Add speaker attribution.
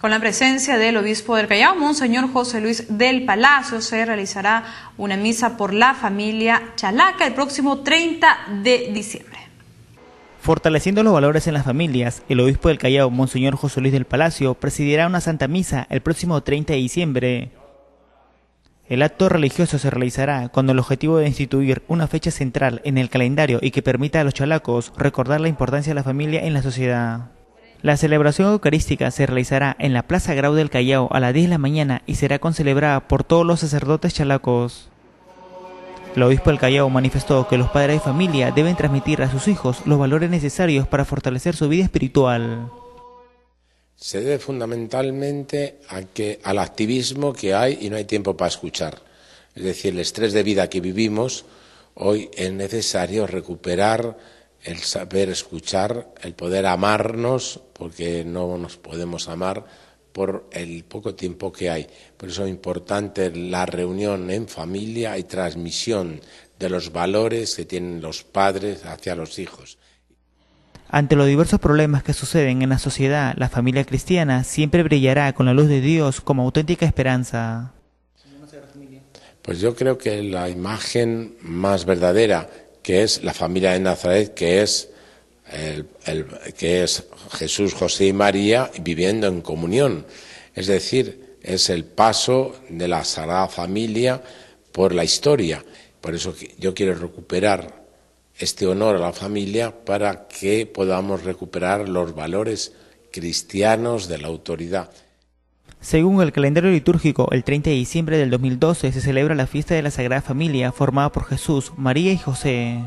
Speaker 1: Con la presencia del obispo del Callao, Monseñor José Luis del Palacio, se realizará una misa por la familia Chalaca el próximo 30 de diciembre. Fortaleciendo los valores en las familias, el obispo del Callao, Monseñor José Luis del Palacio, presidirá una Santa Misa el próximo 30 de diciembre. El acto religioso se realizará con el objetivo de instituir una fecha central en el calendario y que permita a los chalacos recordar la importancia de la familia en la sociedad. La celebración eucarística se realizará en la Plaza Grau del Callao a las 10 de la mañana y será concelebrada por todos los sacerdotes chalacos. El obispo del Callao manifestó que los padres de familia deben transmitir a sus hijos los valores necesarios para fortalecer su vida espiritual.
Speaker 2: Se debe fundamentalmente a que, al activismo que hay y no hay tiempo para escuchar. Es decir, el estrés de vida que vivimos, hoy es necesario recuperar el saber escuchar, el poder amarnos, porque no nos podemos amar por el poco tiempo que hay. Por eso es importante la reunión en familia y transmisión de los valores que tienen los padres hacia los hijos.
Speaker 1: Ante los diversos problemas que suceden en la sociedad, la familia cristiana siempre brillará con la luz de Dios como auténtica esperanza.
Speaker 2: Pues yo creo que la imagen más verdadera que es la familia de Nazaret, que es, que es Jesús, José y María viviendo en comunión. Es decir, es el paso de la Sagrada Familia por la historia. Por eso yo quiero recuperar este honor a la familia para que podamos recuperar los valores cristianos de la autoridad.
Speaker 1: Según el calendario litúrgico, el 30 de diciembre del 2012 se celebra la fiesta de la Sagrada Familia formada por Jesús, María y José.